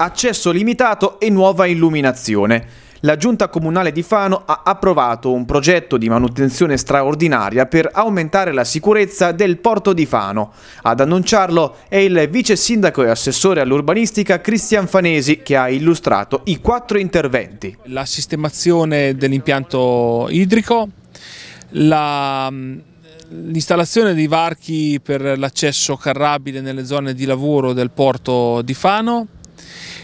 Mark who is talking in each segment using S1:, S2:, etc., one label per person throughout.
S1: accesso limitato e nuova illuminazione. La Giunta Comunale di Fano ha approvato un progetto di manutenzione straordinaria per aumentare la sicurezza del porto di Fano. Ad annunciarlo è il vice sindaco e assessore all'urbanistica Cristian Fanesi che ha illustrato i quattro interventi.
S2: La sistemazione dell'impianto idrico, la mm, l'installazione dei varchi per l'accesso carrabile nelle zone di lavoro del porto di Fano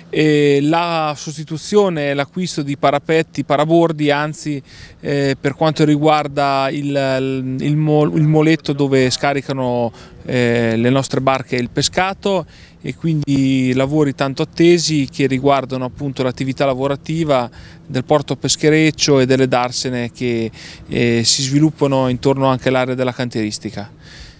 S2: e la sostituzione e l'acquisto di parapetti, parabordi, anzi eh, per quanto riguarda il, il, il, moletto dove scaricano eh, le nostre barche e il pescato e quindi lavori tanto attesi che riguardano appunto l'attività lavorativa del porto peschereccio e delle darsene che eh, si sviluppano intorno
S1: anche all'area della canteristica.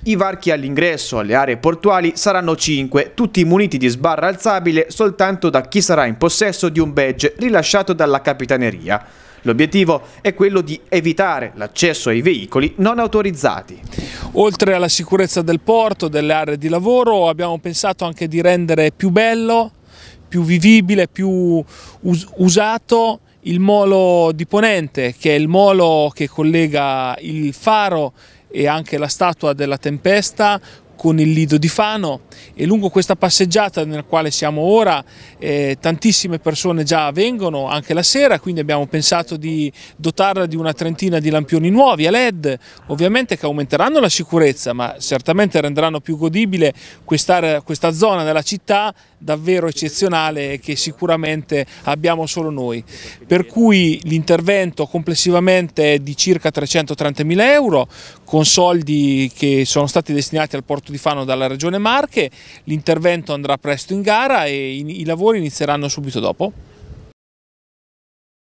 S1: I varchi all'ingresso alle aree portuali saranno 5, tutti muniti di sbarra alzabile soltanto da chi sarà in possesso di un badge rilasciato dalla Capitaneria. L'obiettivo è quello di evitare l'accesso ai veicoli non autorizzati. Oltre alla sicurezza del porto, delle aree di lavoro, abbiamo pensato
S2: anche di rendere più bello, più vivibile, più us usato il molo di Ponente, che è il molo che collega il faro e anche la statua della tempesta con il Lido di Fano e lungo questa passeggiata nella quale siamo ora eh, tantissime persone già vengono anche la sera quindi abbiamo pensato di dotarla di una trentina di lampioni nuovi a led ovviamente che aumenteranno la sicurezza ma certamente renderanno più godibile questa, questa zona della città davvero eccezionale che sicuramente abbiamo solo noi. Per cui l'intervento complessivamente è di circa 330 mila euro con soldi che sono stati destinati al porto di Fano dalla Regione Marche, l'intervento
S1: andrà presto in gara e i lavori inizieranno subito dopo.